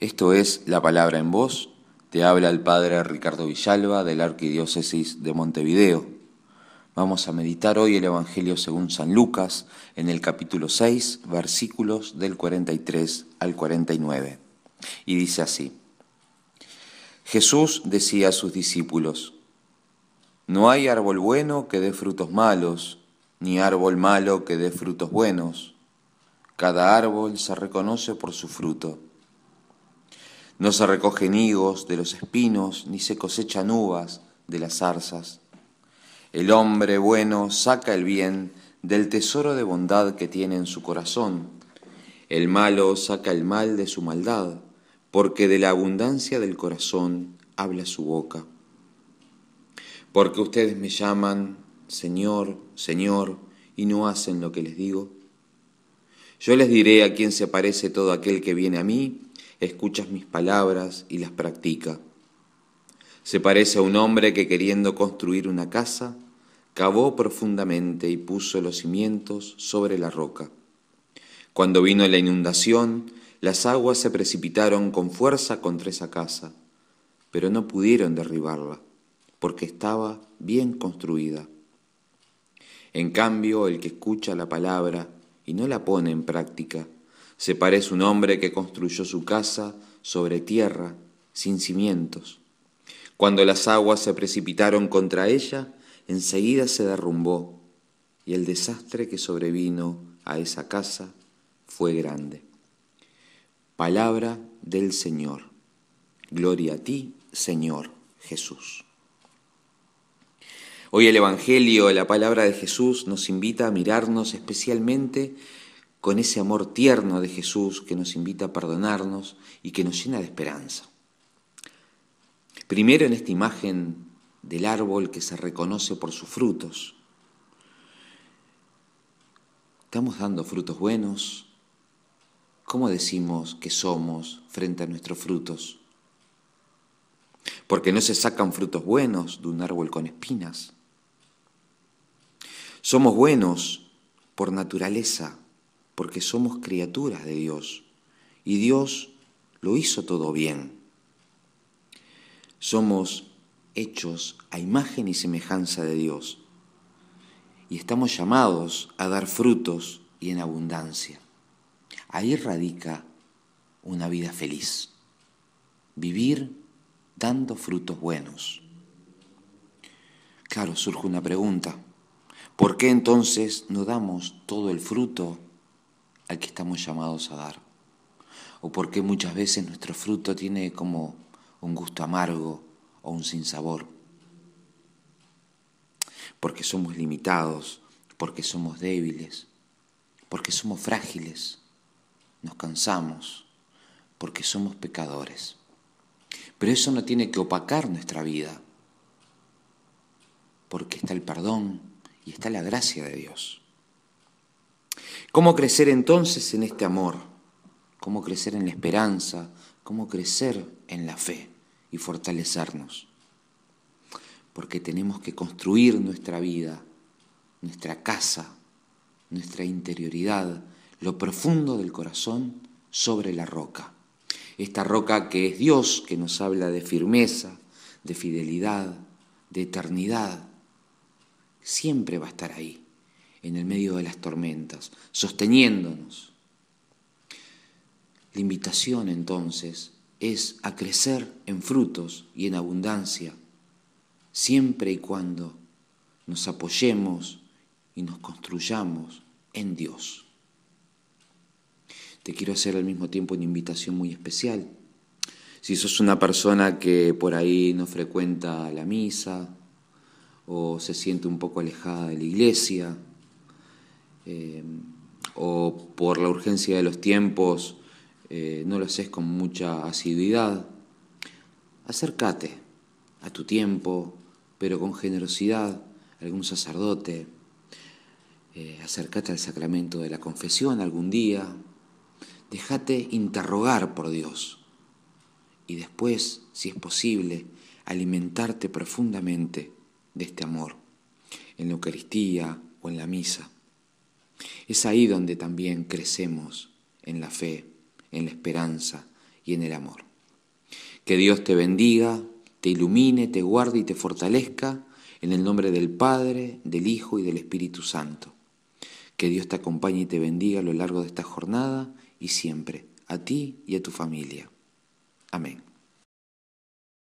Esto es La Palabra en Voz. Te habla el Padre Ricardo Villalba de la Arquidiócesis de Montevideo. Vamos a meditar hoy el Evangelio según San Lucas en el capítulo 6, versículos del 43 al 49. Y dice así. Jesús decía a sus discípulos, No hay árbol bueno que dé frutos malos, ni árbol malo que dé frutos buenos. Cada árbol se reconoce por su fruto. No se recogen higos de los espinos, ni se cosechan uvas de las zarzas. El hombre bueno saca el bien del tesoro de bondad que tiene en su corazón. El malo saca el mal de su maldad, porque de la abundancia del corazón habla su boca. Porque ustedes me llaman Señor, Señor, y no hacen lo que les digo. Yo les diré a quién se parece todo aquel que viene a mí escuchas mis palabras y las practica. Se parece a un hombre que queriendo construir una casa, cavó profundamente y puso los cimientos sobre la roca. Cuando vino la inundación, las aguas se precipitaron con fuerza contra esa casa, pero no pudieron derribarla, porque estaba bien construida. En cambio, el que escucha la palabra y no la pone en práctica, se parece un hombre que construyó su casa sobre tierra, sin cimientos. Cuando las aguas se precipitaron contra ella, enseguida se derrumbó y el desastre que sobrevino a esa casa fue grande. Palabra del Señor. Gloria a ti, Señor Jesús. Hoy el Evangelio, la palabra de Jesús, nos invita a mirarnos especialmente con ese amor tierno de Jesús que nos invita a perdonarnos y que nos llena de esperanza. Primero en esta imagen del árbol que se reconoce por sus frutos. ¿Estamos dando frutos buenos? ¿Cómo decimos que somos frente a nuestros frutos? Porque no se sacan frutos buenos de un árbol con espinas. Somos buenos por naturaleza, porque somos criaturas de Dios y Dios lo hizo todo bien. Somos hechos a imagen y semejanza de Dios y estamos llamados a dar frutos y en abundancia. Ahí radica una vida feliz, vivir dando frutos buenos. Claro, surge una pregunta. ¿Por qué entonces no damos todo el fruto al que estamos llamados a dar, o por qué muchas veces nuestro fruto tiene como un gusto amargo o un sinsabor, porque somos limitados, porque somos débiles, porque somos frágiles, nos cansamos, porque somos pecadores. Pero eso no tiene que opacar nuestra vida, porque está el perdón y está la gracia de Dios. ¿Cómo crecer entonces en este amor? ¿Cómo crecer en la esperanza? ¿Cómo crecer en la fe y fortalecernos? Porque tenemos que construir nuestra vida, nuestra casa, nuestra interioridad, lo profundo del corazón sobre la roca. Esta roca que es Dios, que nos habla de firmeza, de fidelidad, de eternidad, siempre va a estar ahí en el medio de las tormentas, sosteniéndonos. La invitación entonces es a crecer en frutos y en abundancia, siempre y cuando nos apoyemos y nos construyamos en Dios. Te quiero hacer al mismo tiempo una invitación muy especial. Si sos una persona que por ahí no frecuenta la misa o se siente un poco alejada de la iglesia, eh, o por la urgencia de los tiempos eh, no lo haces con mucha asiduidad. Acércate a tu tiempo, pero con generosidad, algún sacerdote. Eh, acércate al sacramento de la confesión algún día. Déjate interrogar por Dios. Y después, si es posible, alimentarte profundamente de este amor en la Eucaristía o en la misa. Es ahí donde también crecemos en la fe, en la esperanza y en el amor. Que Dios te bendiga, te ilumine, te guarde y te fortalezca en el nombre del Padre, del Hijo y del Espíritu Santo. Que Dios te acompañe y te bendiga a lo largo de esta jornada y siempre, a ti y a tu familia. Amén.